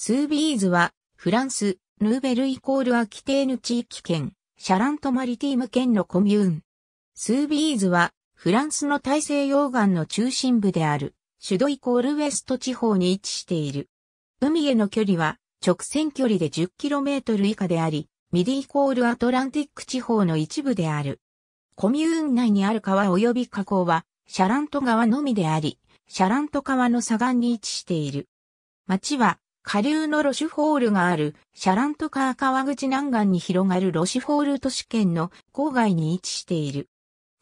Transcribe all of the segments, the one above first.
スービーズは、フランス、ヌーベルイコールアキテーヌ地域圏、シャラントマリティーム県のコミューン。スービーズは、フランスの大西洋岸の中心部である、シュドイコールウエスト地方に位置している。海への距離は、直線距離で 10km 以下であり、ミディイコールアトランティック地方の一部である。コミューン内にある川及び河口は、シャラント川のみであり、シャラント川の左岸に位置している。町は、下流のロシュフォールがある、シャラントカー川口南岸に広がるロシュフォール都市圏の郊外に位置している。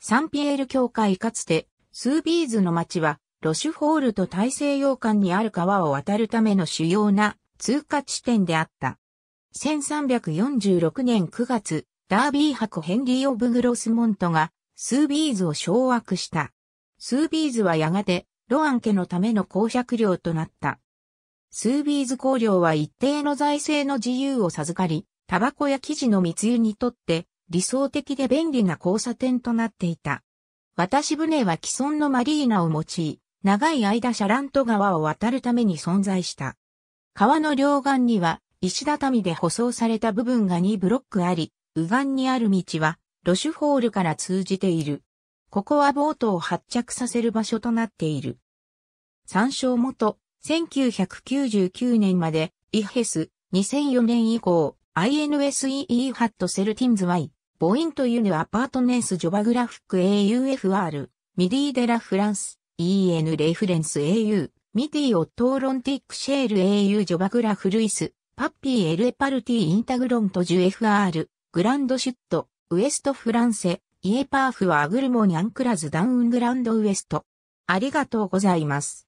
サンピエール教会かつて、スービーズの町は、ロシュフォールと大西洋間にある川を渡るための主要な通過地点であった。1346年9月、ダービー博ヘンリー・オブ・グロスモントが、スービーズを掌握した。スービーズはやがて、ロアン家のための公爵領となった。スービーズ工業は一定の財政の自由を授かり、タバコや生地の密輸にとって理想的で便利な交差点となっていた。渡し船は既存のマリーナを用い、長い間シャラント川を渡るために存在した。川の両岸には石畳で舗装された部分が2ブロックあり、右岸にある道はロシュホールから通じている。ここはボートを発着させる場所となっている。参照元、1999年まで、イヘス、2004年以降、INSEE ハットセルティンズ Y、ボイントユヌアパートネンスジョバグラフック AUFR、ミディデラフランス、EN レフレンス AU、ミディオットーロンティックシェール AU ジョバグラフルイス、パッピーエルエパルティインタグロントジュ FR、グランドシュット、ウエストフランセ、イエパーフはアグルモニャンクラズダウングランドウエスト。ありがとうございます。